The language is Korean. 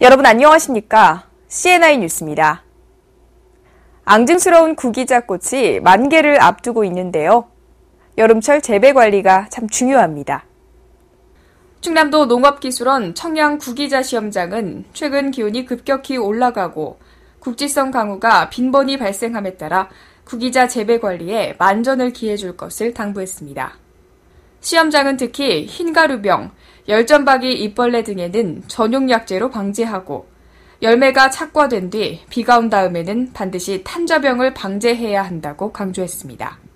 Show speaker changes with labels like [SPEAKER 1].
[SPEAKER 1] 여러분 안녕하십니까? CNI 뉴스입니다. 앙증스러운 구기자 꽃이 만개를 앞두고 있는데요. 여름철 재배 관리가 참 중요합니다. 충남도 농업기술원 청양 구기자 시험장은 최근 기온이 급격히 올라가고 국지성 강우가 빈번히 발생함에 따라 구기자 재배 관리에 만전을 기해줄 것을 당부했습니다. 시험장은 특히 흰가루병, 열전박이 잎벌레 등에는 전용 약제로 방지하고 열매가 착과된 뒤 비가 온 다음에는 반드시 탄저병을 방제해야 한다고 강조했습니다.